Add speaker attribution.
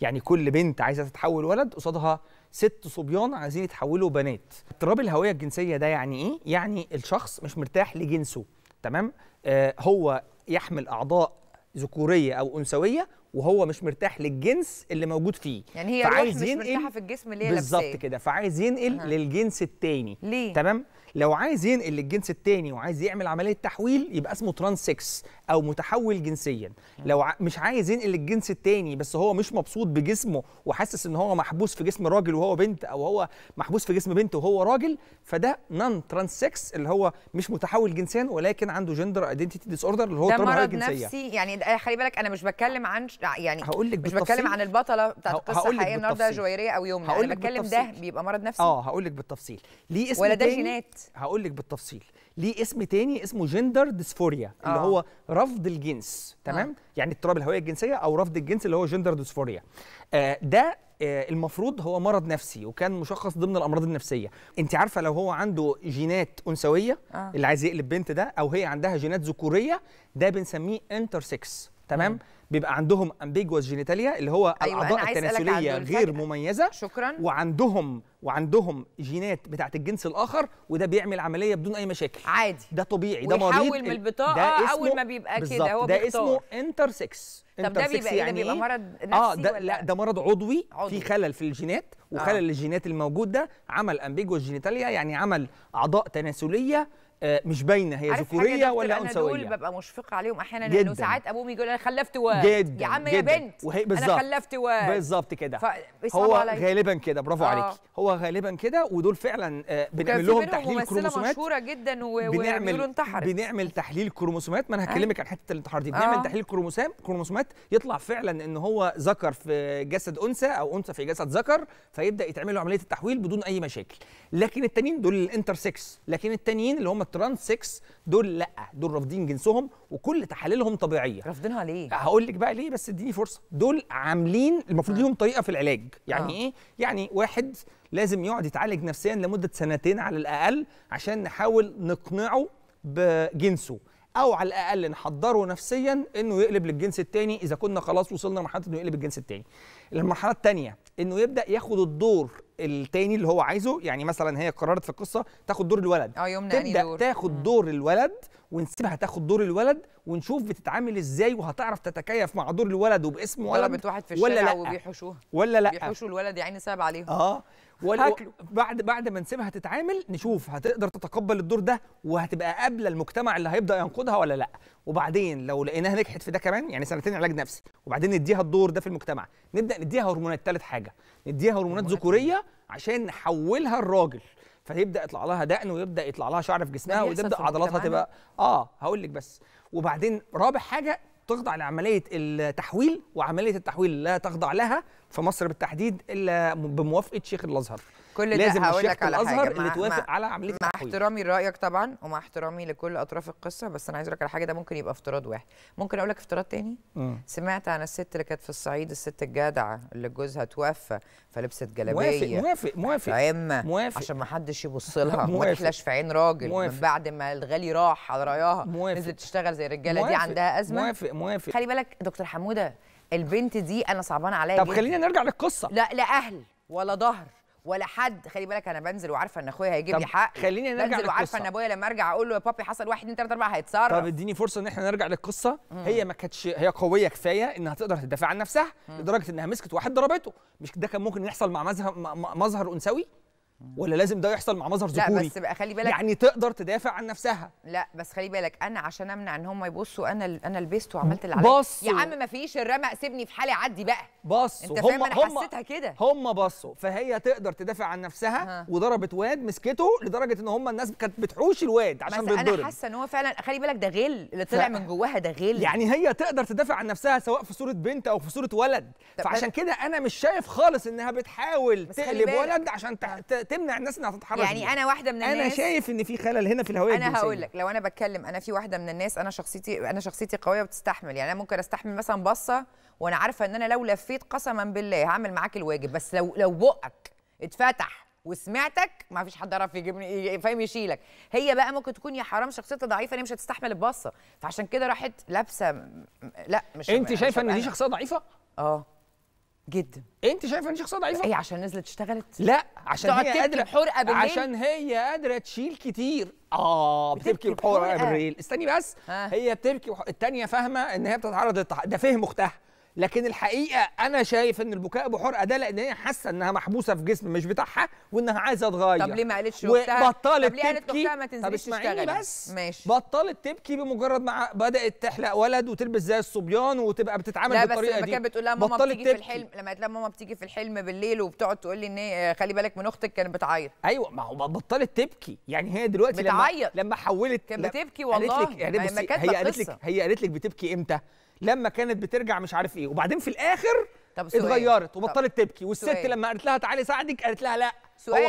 Speaker 1: يعني كل بنت عايزه تتحول ولد قصادها ست صبيان عايزين يتحولوا بنات اضطراب الهويه الجنسيه ده يعني ايه يعني الشخص مش مرتاح لجنسه تمام آه هو يحمل اعضاء ذكوريه او انثويه وهو مش مرتاح للجنس اللي موجود فيه يعني هي فعايز مش مرتاحه
Speaker 2: في الجسم اللي هي بالظبط
Speaker 1: كده فعايز ينقل أه. للجنس التاني ليه تمام لو عايز ينقل للجنس الثاني وعايز يعمل عمليه تحويل يبقى اسمه ترانسكس او متحول جنسيا لو مش عايز ينقل للجنس الثاني بس هو مش مبسوط بجسمه وحاسس ان هو محبوس في جسم راجل وهو بنت او هو محبوس في جسم بنت وهو راجل فده نون ترانسكس اللي هو مش متحول جنسيا ولكن عنده جندر ايدنتيتي ديس اوردر اللي هو ده مرض جنسية. نفسي
Speaker 2: يعني خلي بالك انا مش بتكلم عن يعني هقول لك مش بتكلم عن البطله بتاعت القصه الحقيقيه النهارده جويريه او يوم انا بتكلم بالتفصيل. ده بيبقى مرض نفسي اه هقول
Speaker 1: لك بالتفصيل ليه اسم ولا ده جينات هقول لك بالتفصيل ليه اسم تاني اسمه جندر ديسفوريا اللي آه. هو رفض الجنس تمام آه. يعني اضطراب الهويه الجنسيه او رفض الجنس اللي هو جندر ديسفوريا آه ده آه، المفروض هو مرض نفسي وكان مشخص ضمن الامراض النفسيه انت عارفه لو هو عنده جينات انثويه آه. اللي عايز يقلب بنت ده او هي عندها جينات ذكوريه ده بنسميه انترسكس تمام بيبقى عندهم امبيجوس جينيتاليا اللي هو أيوة الاعضاء التناسليه غير مميزه شكرا وعندهم وعندهم جينات بتاعه الجنس الاخر وده بيعمل عمليه بدون اي مشاكل عادي ده طبيعي ده مريض يحول من البطاقه اول ما بيبقى كده هو ده اسمه اسمه انترسكس طب ده بيبقى إيه؟ يعني ده بيبقى مرض آه، نفسي اه ده ولا؟ لا ده مرض عضوي, عضوي. في خلل في الجينات وخلل آه. الجينات الموجود ده عمل امبيجوس جينيتاليا يعني عمل اعضاء تناسليه آه، مش باينه هي ذكوريه ولا انثويه انا دول ببقى
Speaker 2: مشفقه عليهم احيانا جداً. ساعات ابوهم يقول انا خلفت واد جدا يا عم يا بنت وهي انا خلفت واد بالظبط كده هو علي. غالبا
Speaker 1: كده برافو آه. عليكي هو غالبا كده ودول فعلا آه، بنعمل لهم تحليل كروموسومات مشهوره
Speaker 2: جدا وبيقولوا
Speaker 1: انتحرت بنعمل تحليل كروموسومات ما انا أيوة. هكلمك عن حته الانتحار دي بنعمل آه. تحليل كروموسوم كروموسومات يطلع فعلا ان هو ذكر في جسد انثى او انثى في جسد ذكر فيبدا يتعمل له عمليه التحويل بدون اي مشاكل لكن التانيين دول الانترسكس لكن التانيين اللي هم والترانس سكس دول لا دول رافضين جنسهم وكل تحاليلهم طبيعيه رافضينها ليه هقول لك بقى ليه بس اديني فرصه دول عاملين المفروض آه. ليهم طريقه في العلاج يعني آه. ايه يعني واحد لازم يقعد يتعالج نفسيا لمده سنتين على الاقل عشان نحاول نقنعه بجنسه او على الاقل نحضره نفسيا انه يقلب للجنس الثاني اذا كنا خلاص وصلنا لمرحله انه يقلب الجنس الثاني المرحله الثانيه انه يبدا ياخد الدور الثاني اللي هو عايزه يعني مثلا هي قررت في القصه تاخد دور الولد اه يوم يعني تبدا دور. تاخد دور الولد ونسيبها تاخد دور الولد ونشوف بتتعامل ازاي وهتعرف تتكيف مع دور الولد وباسم ولد ضربت واحد في الشارع ولا لا وبيحشوها
Speaker 2: ولا لا بيحشوا الولد يا عيني صعب عليهم اه هاكله بعد بعد ما نسيبها
Speaker 1: تتعامل نشوف هتقدر تتقبل الدور ده وهتبقى قابله المجتمع اللي هيبدا ينقدها ولا لا وبعدين لو لقيناها نجحت في ده كمان يعني سنتين علاج نفسي وبعدين نديها الدور ده في المجتمع نبدا نديها هرمونات ثالث حاجه نديها هرمونات ذكوريه إيه؟ عشان نحولها الراجل فيبدا يطلع لها دقن ويبدا يطلع لها شعر في جسمها وتبدا عضلاتها تبقى اه هقول لك بس وبعدين رابع حاجه تخضع لعمليه التحويل وعمليه التحويل لا تخضع لها في مصر بالتحديد الا بموافقه شيخ الازهر كل ده هقول لك على حاجه اللي توافق على عمليه مع احترامي
Speaker 2: لرايك طبعا ومع احترامي لكل اطراف القصه بس انا عايز اقول لك على حاجه ده ممكن يبقى افتراض واحد ممكن اقول لك افتراض تاني م. سمعت عن الست اللي كانت في الصعيد الست الجدعه اللي جوزها توفى فلبست جلابيه موافق موافق موافق موافق عشان ما حدش يبص لها ما تحلاش في عين راجل موافق. من بعد ما الغالي راح على رايها نزلت تشتغل زي الرجاله دي عندها ازمه موافق موافق خلي بالك دكتور حموده البنت دي انا صعبانه عليا طب خلينا
Speaker 1: نرجع للقصه لا
Speaker 2: لا اهل ولا ظهر ولا حد خلي بالك انا بنزل وعارفه ان اخويا هيجيب لي حق خلينا نرجع بنزل وعارفه ان ابويا لما ارجع اقول له يا بابي حصل واحد 2 3 4 هيتصرف طب
Speaker 1: اديني فرصه ان احنا نرجع للقصه مم. هي ما كانتش هي قويه كفايه انها تقدر تدافع عن نفسها مم. لدرجه انها مسكت واحد ضربته مش ده كان ممكن يحصل مع مظهر مظهر انثوي ولا لازم ده يحصل مع مظهر ذكوري لا بس بقى خلي بالك يعني تقدر تدافع عن نفسها
Speaker 2: لا بس خلي بالك انا عشان امنع ان هم يبصوا انا انا لبست وعملت اللي بص يا عم ما فيش الرمق سيبني في حالي عدي بقى بصوا انت فاهم انا حسيتها
Speaker 1: كده هم بصوا فهي تقدر تدافع عن نفسها ها. وضربت واد مسكته لدرجه ان هم الناس كانت بتحوش الواد عشان بيتضرب انا حاسه
Speaker 2: ان هو فعلا خلي بالك ده غل اللي طلع ف... من
Speaker 1: جواها ده غل يعني هي تقدر تدافع عن نفسها سواء في صوره بنت او في صوره ولد فعشان كده انا مش شايف خالص انها بتحاول تقلب ولد عشان
Speaker 2: تمنع الناس انها تتحرك يعني انا واحده من الناس انا شايف ان في خلل هنا في الهويه انا هقول لك لو انا بتكلم انا في واحده من الناس انا شخصيتي انا شخصيتي قويه وبتستحمل يعني انا ممكن استحمل مثلا بصه وانا عارفه ان انا لو لفيت قسما بالله هعمل معاك الواجب بس لو لو بقك اتفتح وسمعتك ما فيش حد يعرف يجيبني فاهم يشيلك هي بقى ممكن تكون يا حرام شخصيتها ضعيفه هي مش هتستحمل البصه فعشان كده راحت لابسه لا مش انت شايفه ان دي شخصيه ضعيفه اه جدا انت شايفه ان شخصيه ضعيفه ايه عشان نزلت اشتغلت لا عشان هي قادره حرقه بالليل عشان
Speaker 1: هي قادره تشيل كتير اه بتبكي بحرقه بالليل استني بس ها. هي بتبكي الثانيه فاهمه ان هي بتتعرض ده فهم اختها لكن الحقيقه انا شايف ان البكاء بحرقه ده لان هي حاسه انها محبوسه في جسم مش بتاعها وانها عايزه تغير طب ليه ما قالتش وقتها وبطلت طب ليه قالت ما تنزلش تشتغل بس ماشي بطلت تبكي بمجرد ما بدات تحلق ولد وتلبس زي الصبيان وتبقى بتتعامل لا بالطريقه دي بس لما كانت بتقول لها ماما بتيجي في الحلم
Speaker 2: لما قالت لها ماما بتيجي في الحلم بالليل وبتقعد تقول لي ان خلي بالك من اختك كانت بتعيط ايوه ما هو بطلت تبكي يعني هي دلوقتي بتعيط لما, لما حولت كانت بتبكي والله قالت لك يعني هي قالت لك
Speaker 1: هي قالت لك بتبكي امتى لما كانت بترجع مش عارف ايه وبعدين في الاخر طب اتغيرت وبطلت تبكي والست سؤال. لما قالت لها تعالي ساعدك قالت لها لا سؤال